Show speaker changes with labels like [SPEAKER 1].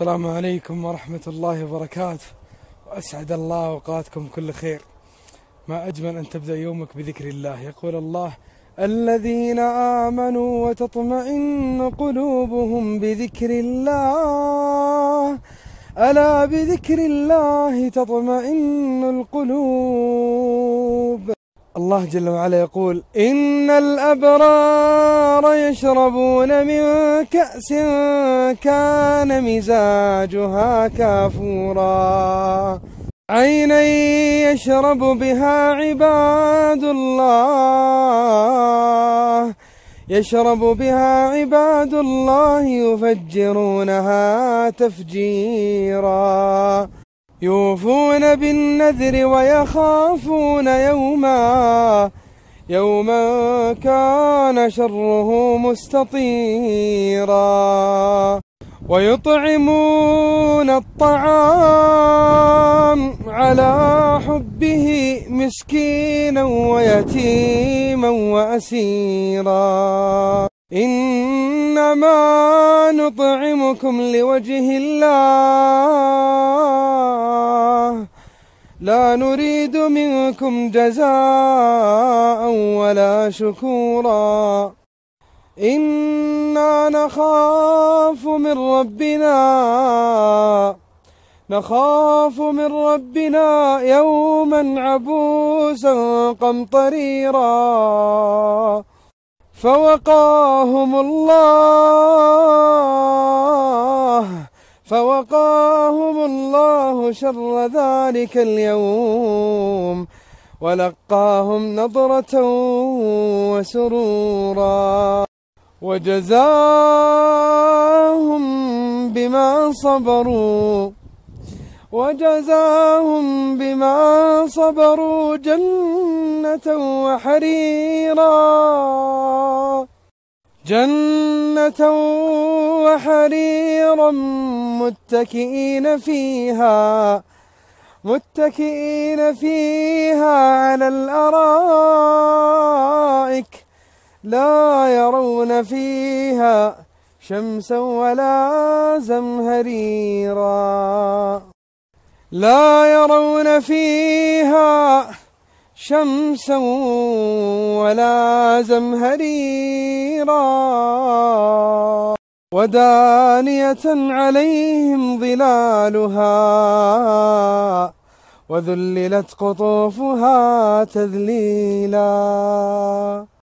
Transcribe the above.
[SPEAKER 1] السلام عليكم ورحمة الله وبركاته وأسعد الله أوقاتكم كل خير ما أجمل أن تبدأ يومك بذكر الله يقول الله الذين آمنوا وتطمئن قلوبهم بذكر الله ألا بذكر الله تطمئن القلوب الله جل وعلا يقول إن الأبرار يشربون من كأس كان مزاجها كافورا عينا يشرب بها عباد الله يشرب بها عباد الله يفجرونها تفجيرا يوفون بالنذر ويخافون يوما يوما كان شره مستطيرا ويطعمون الطعام على حبه مسكينا ويتيما واسيرا انما نطعمكم لوجه الله نريد منكم جزاء ولا شكورا إنا نخاف من ربنا نخاف من ربنا يوما عبوسا قمطريرا فوقاهم الله فوقاهم شر ذلك اليوم ولقاهم نظرة وسرورا وجزاهم بما صبروا وجزاهم بما صبروا جنة وحريرا جنة وحريرا متكئين فيها متكئين فيها على الأرائك لا يرون فيها شمسا ولا زمهريرا لا يرون فيها شمسا ولا زمهريرا ودانية عليهم ظلالها وذللت قطوفها تذليلا